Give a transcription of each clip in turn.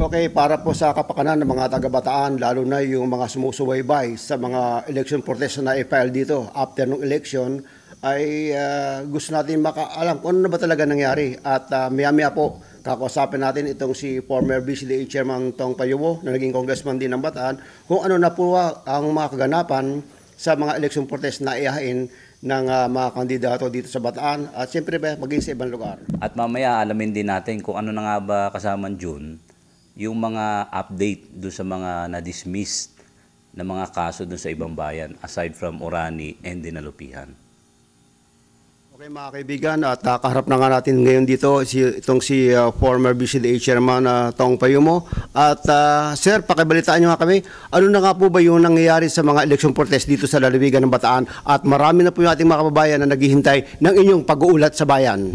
Okay, para po sa kapakanan ng mga taga-bataan, lalo na yung mga sumusubaybay sa mga election protest na i-file dito after ng election, ay uh, gusto natin makaalam kung ano ba talaga nangyari. At uh, maya-maya po, kakausapin natin itong si former BCDA Chairman Tong Payubo na naging congressman din ng Bataan kung ano na po ah, ang mga kaganapan sa mga election protest na ihain ng uh, mga kandidato dito sa Bataan at siyempre maging sa ibang lugar. At mamaya alamin din natin kung ano na nga ba kasama June yung mga update doon sa mga na-dismiss na mga kaso doon sa ibang bayan aside from Orani and Dinalupihan? Okay mga kaibigan, at uh, kaharap na nga natin ngayon dito si, itong si uh, former BCDA Chairman uh, Tong Payumo. At uh, sir, pakibalitaan nyo nga kami, ano na nga po ba yung nangyayari sa mga election protest dito sa lalawigan ng Bataan at marami na po yung ating mga kababayan na naghihintay ng inyong pag-uulat sa bayan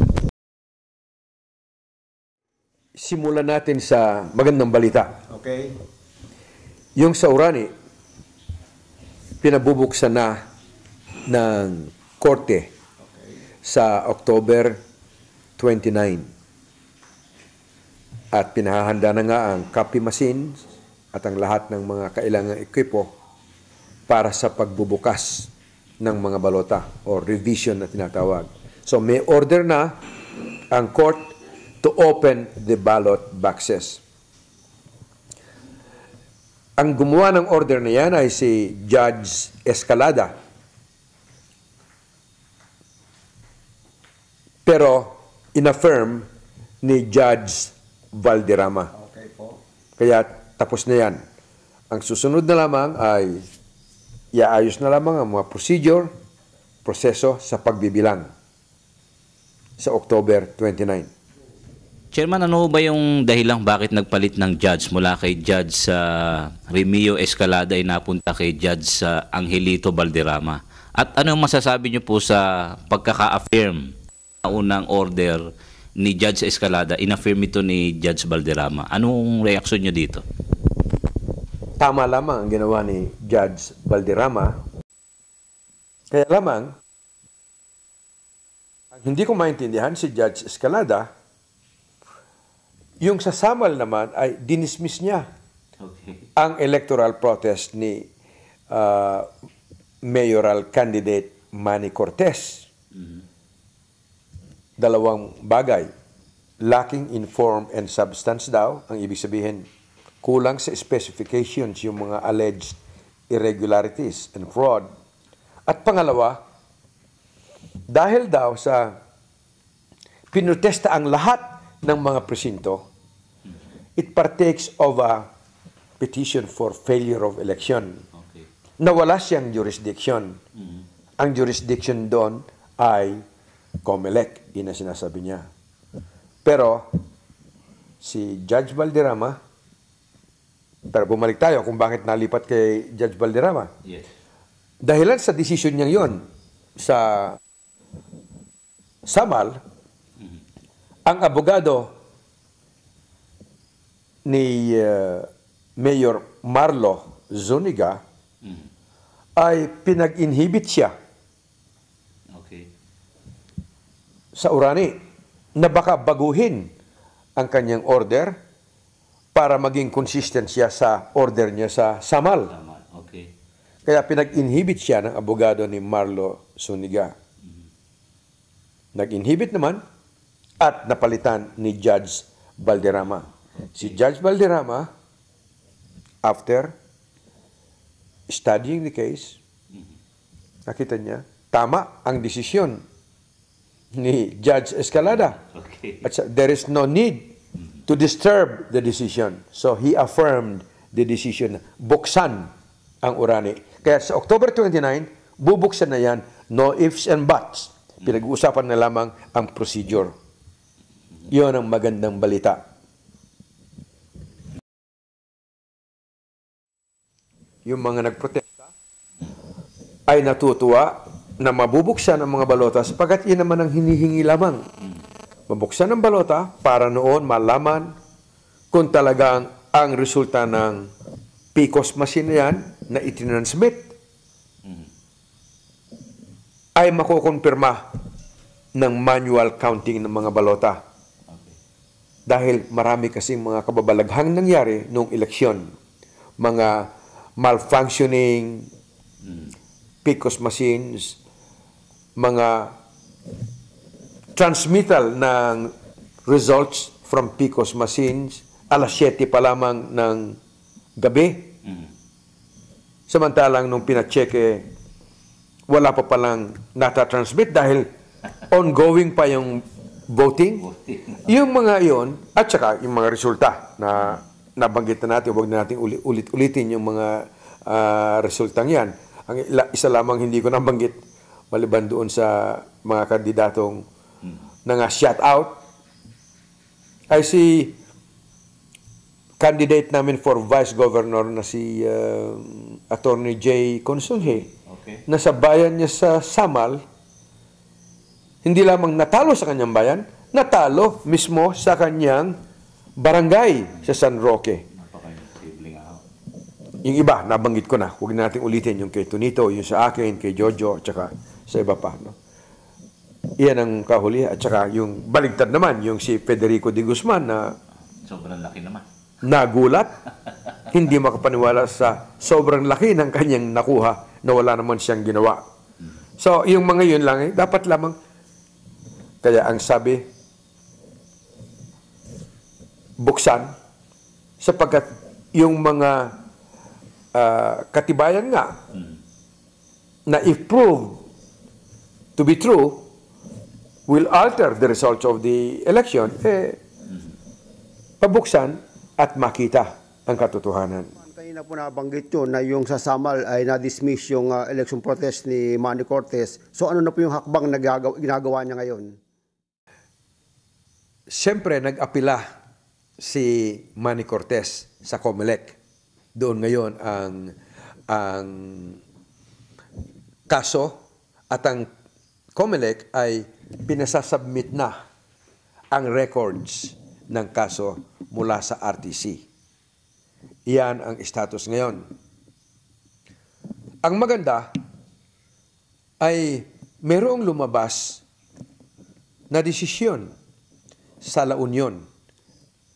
simulan natin sa magandang balita. Okay. Yung sa Urani, pinabubuksan na ng korte okay. sa October 29. At pinahahanda na nga ang copy machine at ang lahat ng mga kailangang ekwipo para sa pagbubukas ng mga balota or revision na tinatawag. So may order na ang court to open the ballot boxes. Ang gumawa ng order na yan ay si Judge Escalada. Pero inaffirm ni Judge Valderrama. Okay po. Kaya tapos na yan. Ang susunod na lamang ay iaayos na lamang ang mga procedure, proseso sa pagbibilang sa October 29. Chairman, ano ba yung dahilan bakit nagpalit ng judge mula kay Judge uh, ah, Remio Escalada ay napunta kay Judge uh, Angelito Valderrama? At ano yung masasabi niyo po sa pagkaka-affirm na unang order ni Judge Escalada, inaffirm ito ni Judge Valderrama? Anong reaksyon niyo dito? Tama lamang ang ginawa ni Judge Valderrama. Kaya lamang, hindi ko maintindihan si Judge Escalada yung sa Samuel naman ay dinismiss niya okay. ang electoral protest ni uh, mayoral candidate Manny Cortez. Mm-hmm. Dalawang bagay. Lacking in form and substance daw, ang ibig sabihin, kulang sa specifications yung mga alleged irregularities and fraud. At pangalawa, dahil daw sa pinotesta ang lahat ng mga presinto, it partakes of a petition for failure of election. Okay. Nawala siyang jurisdiction. Mm-hmm. Ang jurisdiction doon ay COMELEC, yun ang sinasabi niya. Pero, si Judge Valderrama, pero bumalik tayo kung bakit nalipat kay Judge Valderrama. Yes. Dahilan sa decision niya yon sa Samal, ang abogado ni uh, Mayor Marlo Zuniga mm-hmm. ay pinag-inhibit siya okay. sa urani na baka baguhin ang kanyang order para maging consistent siya sa order niya sa Samal. Samal. Okay. Kaya pinag-inhibit siya ng abogado ni Marlo Zuniga. Mm-hmm. Nag-inhibit naman at napalitan ni Judge Valderrama. Si Judge Valderrama, after studying the case, nakita niya, tama ang desisyon ni Judge Escalada. Okay. At there is no need to disturb the decision. So he affirmed the decision. Buksan ang urani. Kaya sa October 29, bubuksan na yan, no ifs and buts. Pinag-uusapan na lamang ang procedure. Yon ang magandang balita. Yung mga nagprotesta ay natutuwa na mabubuksan ang mga balota sapagkat iyan naman ang hinihingi lamang. Mabuksan ang balota para noon malaman kung talagang ang resulta ng PCOS machine na yan na itinransmit ay makukumpirma ng manual counting ng mga balota dahil marami kasing mga kababalaghang nangyari noong eleksyon. Mga malfunctioning PCOS machines, mga transmittal ng results from PCOS machines, alas 7 pa lamang ng gabi. Samantalang nung pinacheke, wala pa palang nata-transmit dahil ongoing pa yung voting, yung mga yon at saka yung mga resulta na nabanggit na natin, huwag na natin ulit-ulitin yung mga uh, resultang yan. Ang isa lamang hindi ko nabanggit, maliban doon sa mga kandidatong hmm. na nga shout out, ay si candidate namin for vice governor na si uh, Attorney Jay Consulhe. Okay. Nasa bayan niya sa Samal, hindi lamang natalo sa kanyang bayan, natalo mismo sa kanyang barangay sa San Roque. Yung iba, nabanggit ko na. Huwag natin ulitin yung kay Tunito, yung sa akin, kay Jojo, at saka sa iba pa. No? Iyan ang kahuli. At saka yung baligtad naman, yung si Federico de Guzman na... Sobrang laki naman. Nagulat. hindi makapaniwala sa sobrang laki ng kanyang nakuha na wala naman siyang ginawa. So, yung mga yun lang, eh, dapat lamang kaya ang sabi, buksan, sapagkat yung mga uh, katibayan nga hmm. na if proved to be true, will alter the results of the election, eh, hmm. pabuksan at makita ang katotohanan. Kanina po nabanggit yun na yung sasamal ay na-dismiss yung uh, election protest ni Manny Cortez. So ano na po yung hakbang na ginagawa niya ngayon? siyempre nag-apila si Manny Cortez sa COMELEC. Doon ngayon ang ang kaso at ang COMELEC ay pinasasubmit na ang records ng kaso mula sa RTC. Iyan ang status ngayon. Ang maganda ay merong lumabas na desisyon sa La Union.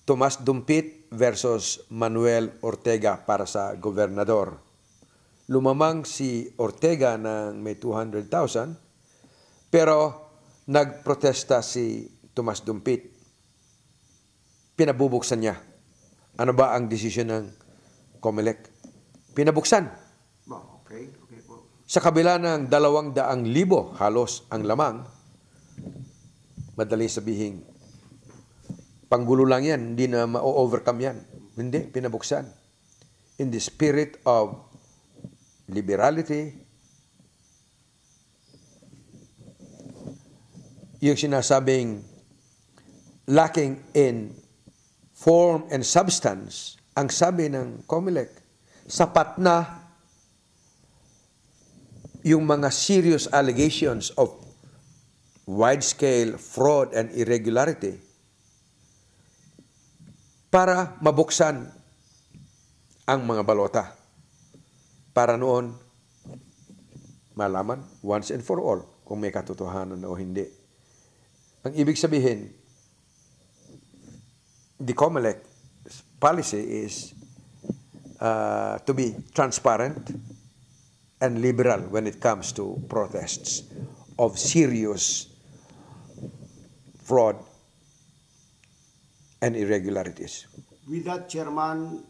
Tomas Dumpit versus Manuel Ortega para sa gobernador. Lumamang si Ortega ng may 200,000 pero nagprotesta si Tomas Dumpit. Pinabubuksan niya. Ano ba ang desisyon ng COMELEC? Pinabuksan. Okay, okay po. Sa kabila ng dalawang daang libo halos ang lamang, madali sabihin Panggulo lang yan, hindi na ma-overcome yan. Hindi, pinabuksan. In the spirit of liberality, yung sinasabing lacking in form and substance, ang sabi ng Comelec, sapat na yung mga serious allegations of wide-scale fraud and irregularity para mabuksan ang mga balota. Para noon, malaman once and for all kung may katotohanan o hindi. Ang ibig sabihin, the COMELEC policy is uh, to be transparent and liberal when it comes to protests of serious fraud and irregularities. With that, Chairman,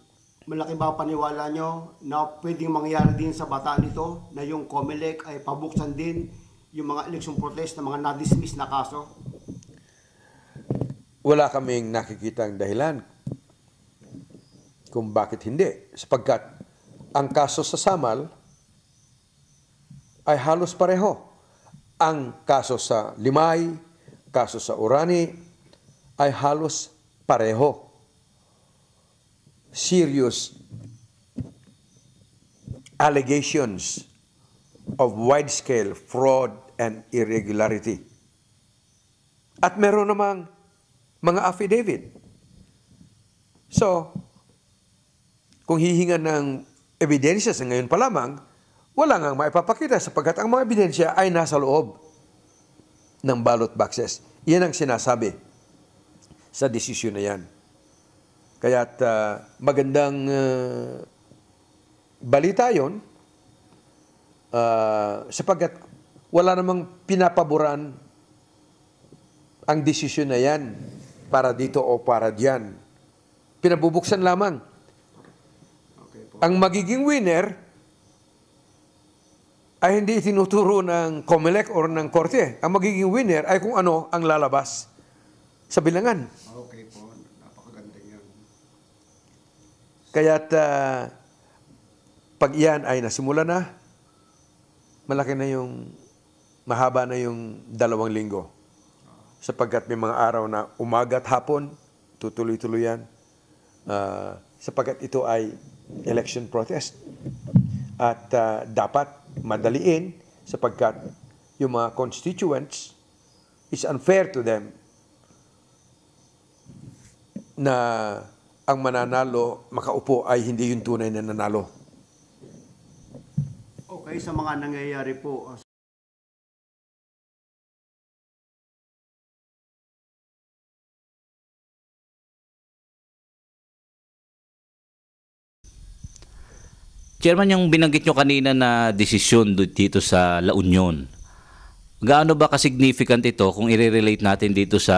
malaki ba paniwala nyo na pwedeng mangyari din sa bataan ito na yung COMELEC ay pabuksan din yung mga election protest na mga na-dismiss na kaso? Wala kaming nakikitang dahilan kung bakit hindi. Sapagkat ang kaso sa Samal ay halos pareho. Ang kaso sa Limay, kaso sa Orani ay halos pareho. Serious allegations of wide-scale fraud and irregularity. At meron namang mga affidavit. So, kung hihinga ng ebidensya sa ngayon pa lamang, wala nga maipapakita sapagkat ang mga ebidensya ay nasa loob ng ballot boxes. Iyan ang sinasabi sa desisyon na yan. Kaya't uh, magandang uh, balita yon uh, ah, sapagkat wala namang pinapaboran ang desisyon na yan para dito o para diyan. Pinabubuksan lamang. Okay po. Ang magiging winner ay hindi itinuturo ng COMELEC or ng korte. Ang magiging winner ay kung ano ang lalabas sa bilangan. Okay po. Napakaganda yan. Kaya't uh, pag iyan ay nasimula na, malaki na yung, mahaba na yung dalawang linggo. Sapagkat may mga araw na umaga at hapon, tutuloy-tuloy yan. Uh, sapagkat ito ay election protest. At uh, dapat madaliin sapagkat yung mga constituents, it's unfair to them na ang mananalo makaupo ay hindi yung tunay na nanalo. Okay, sa mga nangyayari po, uh, Chairman, yung binanggit nyo kanina na desisyon dito sa La Union, gaano ba ka-significant ito kung i-relate natin dito sa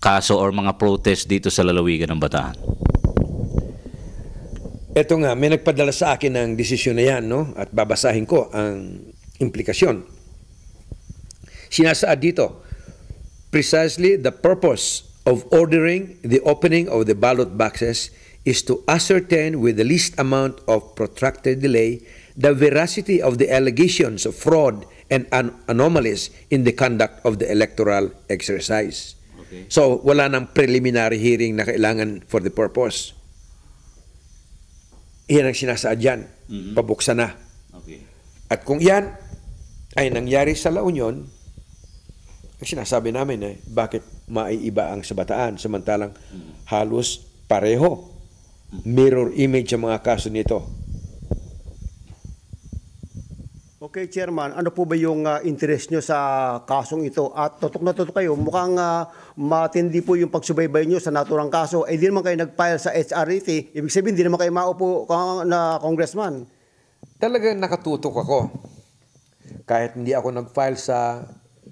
kaso or mga protest dito sa lalawigan ng Bataan? Ito nga, may nagpadala sa akin ng desisyon na yan, no? At babasahin ko ang implikasyon. Sinasaad dito, precisely the purpose of ordering the opening of the ballot boxes is to ascertain with the least amount of protracted delay the veracity of the allegations of fraud and anomalies in the conduct of the electoral exercise. So, wala nang preliminary hearing na kailangan for the purpose. Iyan ang sinasaad yan. Mm-hmm. Pabuksan na. Okay. At kung yan ay nangyari sa La Union, ang sinasabi namin eh, bakit maiiba ang sabataan samantalang mm-hmm. halos pareho. Mirror image ang mga kaso nito. Okay, Chairman, ano po ba yung uh, interest nyo sa kasong ito? At tutok na tutok kayo, mukhang uh, matindi po yung pagsubaybay nyo sa naturang kaso. Eh, di naman kayo nag-file sa HRET. Ibig sabihin, di naman kayo maupo uh, na congressman. Talagang nakatutok ako. Kahit hindi ako nag-file sa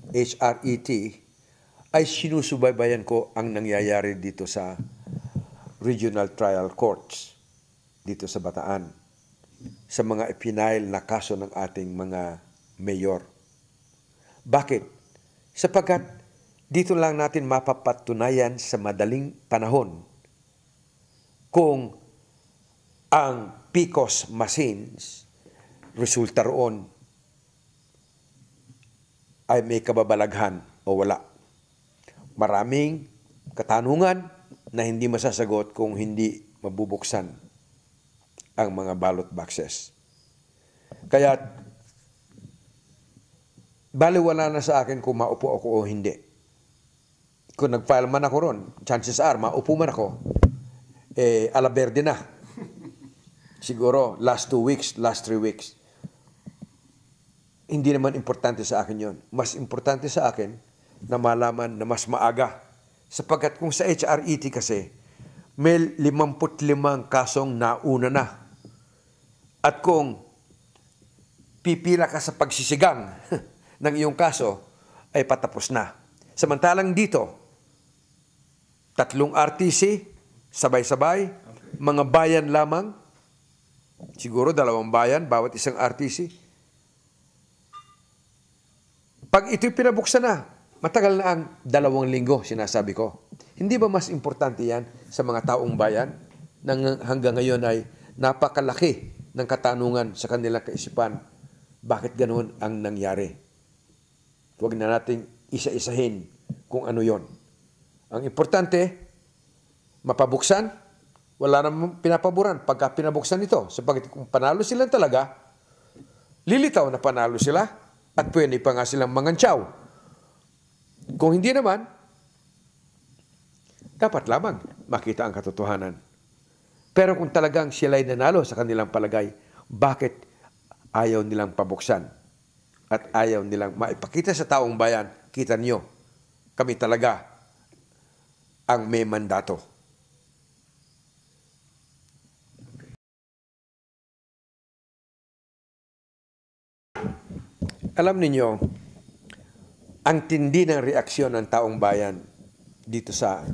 HRET, ay sinusubaybayan ko ang nangyayari dito sa Regional Trial Courts dito sa Bataan sa mga ipinail na kaso ng ating mga mayor. Bakit? Sapagkat dito lang natin mapapatunayan sa madaling panahon kung ang PCOS machines resulta roon ay may kababalaghan o wala. Maraming katanungan na hindi masasagot kung hindi mabubuksan ang mga ballot boxes. Kaya, baliwala na sa akin kung maupo ako o hindi. Kung nag-file man ako ron, chances are, maupo man ako, eh, alaberde na. Siguro, last two weeks, last three weeks. Hindi naman importante sa akin yon. Mas importante sa akin na malaman na mas maaga. Sapagkat kung sa HRET kasi, may 55 kasong nauna na at kung pipila ka sa pagsisigang ng iyong kaso, ay patapos na. Samantalang dito, tatlong RTC, sabay-sabay, okay. mga bayan lamang, siguro dalawang bayan, bawat isang RTC. Pag ito'y pinabuksan na, matagal na ang dalawang linggo, sinasabi ko. Hindi ba mas importante yan sa mga taong bayan Nang hanggang ngayon ay napakalaki ng katanungan sa kanilang kaisipan, bakit ganoon ang nangyari? Huwag na nating isa-isahin kung ano yon. Ang importante, mapabuksan, wala namang pinapaboran. Pagka pinabuksan ito, sapagat kung panalo sila talaga, lilitaw na panalo sila at pwede pa nga silang mangantsaw. Kung hindi naman, dapat lamang makita ang katotohanan. Pero kung talagang sila ay nanalo sa kanilang palagay, bakit ayaw nilang pabuksan? At ayaw nilang maipakita sa taong bayan, kita niyo, kami talaga ang may mandato. Alam ninyo, ang tindi ng reaksyon ng taong bayan dito sa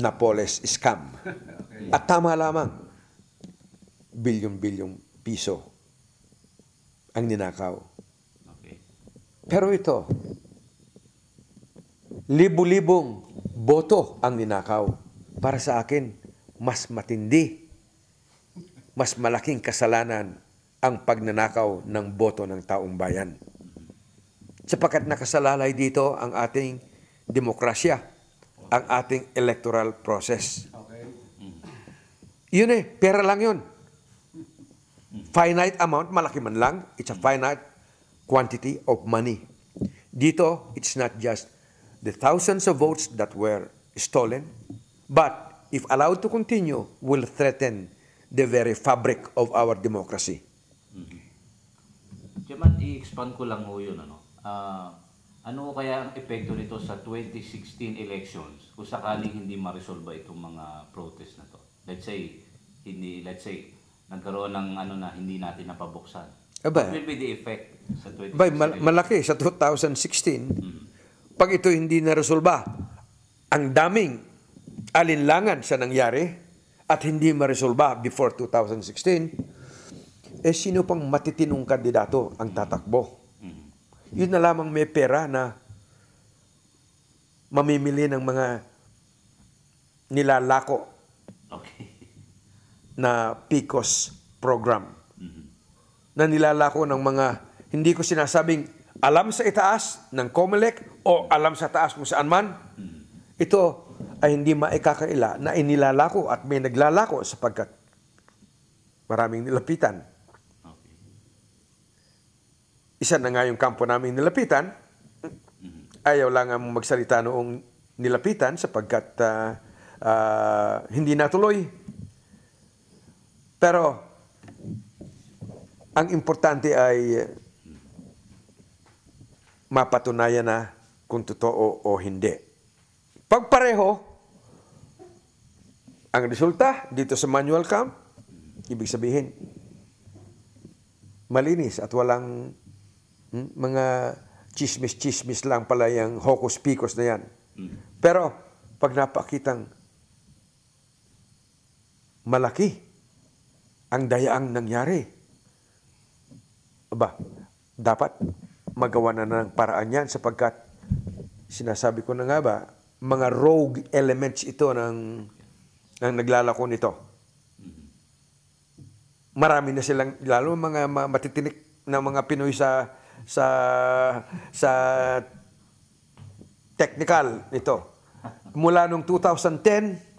Napoles scam. At tama lamang, bilyong-bilyong piso ang ninakaw. Pero ito, libu-libong boto ang ninakaw. Para sa akin, mas matindi, mas malaking kasalanan ang pagnanakaw ng boto ng taong bayan. Sapakat nakasalalay dito ang ating demokrasya, ang ating electoral process. Yun eh, pera lang yun. Finite amount, malaki man lang, it's a finite quantity of money. Dito, it's not just the thousands of votes that were stolen, but if allowed to continue, will threaten the very fabric of our democracy. Mm-hmm. Chairman, mm-hmm. i-expand ko lang ho yun. Ano? Uh, ano kaya ang epekto nito sa 2016 elections kung sakaling hindi maresolba itong mga protest na to? let's say hindi let's say nagkaroon ng ano na hindi natin napabuksan. Aba, eh, What will be the effect sa 2016 Bay, mal- malaki sa 2016. hmm Pag ito hindi naresolba, ang daming alinlangan sa nangyari at hindi maresolba before 2016, eh sino pang matitinong kandidato ang tatakbo? Mm. Yun na lamang may pera na mamimili ng mga nilalako Okay. Na PICOS program. Mm-hmm. Na nilalako ng mga, hindi ko sinasabing alam sa itaas ng COMELEC o alam sa taas kung saan man. Mm-hmm. Ito ay hindi maikakaila na inilalako at may naglalako sapagkat maraming nilapitan. Okay. Isa na nga yung kampo namin nilapitan. Mm-hmm. Ayaw lang ang magsalita noong nilapitan sapagkat uh, uh, hindi natuloy. Pero ang importante ay eh, mapatunayan na kung totoo o hindi. Pag pareho, ang resulta dito sa manual camp, ibig sabihin, malinis at walang hmm, mga chismis-chismis lang pala yung hocus-picos na yan. Hmm. Pero pag napakitang malaki ang dayaang nangyari. Aba, dapat magawa na ng paraan yan sapagkat sinasabi ko na nga ba, mga rogue elements ito ng, ng naglalako nito. Marami na silang, lalo mga matitinik na mga Pinoy sa sa sa technical nito. Mula nung 2010,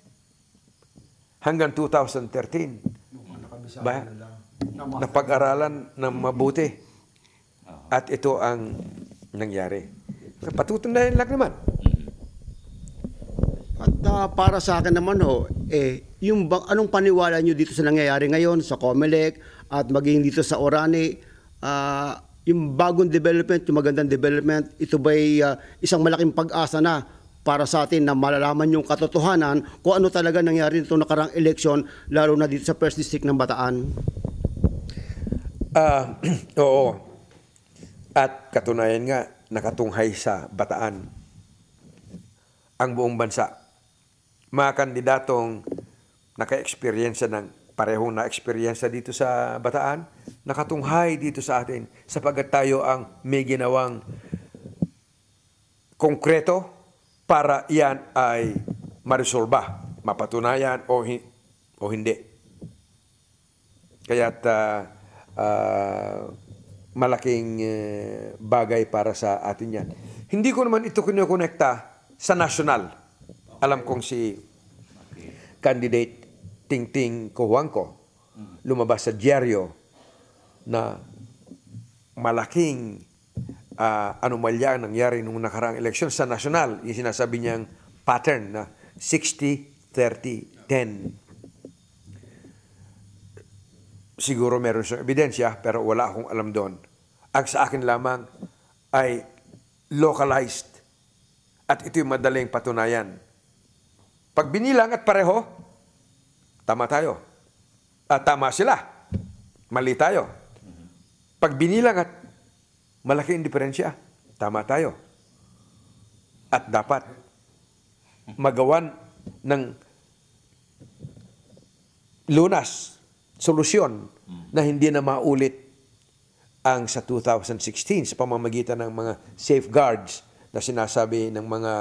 hanggang 2013. Ba? Napag-aralan ng mabuti. At ito ang nangyari. Patutunayan lang naman. At uh, para sa akin naman ho, oh, eh, yung ba, anong paniwala nyo dito sa nangyayari ngayon sa Comelec at maging dito sa Orani, uh, yung bagong development, yung magandang development, ito ba'y uh, isang malaking pag-asa na para sa atin na malalaman yung katotohanan kung ano talaga nangyari nito nakarang eleksyon lalo na dito sa first district ng Bataan? Uh, oo. At katunayan nga, nakatunghay sa Bataan ang buong bansa. Mga kandidatong naka-experience ng parehong na-experience dito sa Bataan, nakatunghay dito sa atin sapagkat tayo ang may ginawang konkreto para yan ay maresolba, mapatunayan o, hi- o hindi. Kaya uh, ah, uh, ah, malaking uh, bagay para sa atin yan. Hindi ko naman ito kinukonekta sa national. Alam kong si candidate Tingting Kohuangko lumabas sa diaryo na malaking uh, anomalya ang nangyari nung nakarang eleksyon sa national. Yung sinasabi niyang pattern na 60, 30, 10. Siguro meron siyang ebidensya pero wala akong alam doon. Ang sa akin lamang ay localized at ito yung madaling patunayan. Pag binilang at pareho, tama tayo. At tama sila. Mali tayo. Pag binilang at Malaki ang Tama tayo. At dapat magawan ng lunas, solusyon na hindi na maulit ang sa 2016 sa pamamagitan ng mga safeguards na sinasabi ng mga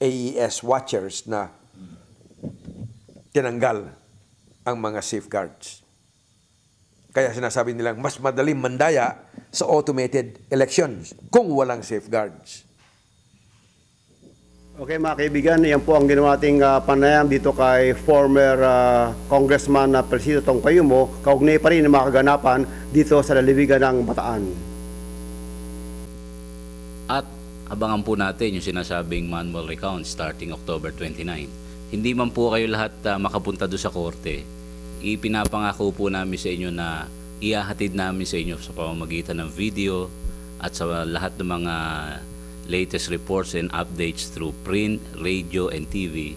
AES watchers na tinanggal ang mga safeguards. Kaya sinasabi nilang mas madaling mandaya sa automated elections kung walang safeguards. Okay mga kaibigan, yan po ang ginawa ating uh, ah, panayam dito kay former uh, Congressman na uh, Presidio Tongkayumo, kaugnay pa rin makaganapan dito sa laliwigan ng Bataan. At abangan po natin yung sinasabing manual recount starting October 29. Hindi man po kayo lahat uh, makapunta doon sa korte, ipinapangako po namin sa inyo na iahatid namin sa inyo sa pamamagitan ng video at sa lahat ng mga latest reports and updates through print, radio, and TV,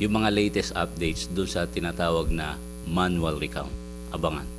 yung mga latest updates doon sa tinatawag na manual recount. Abangan.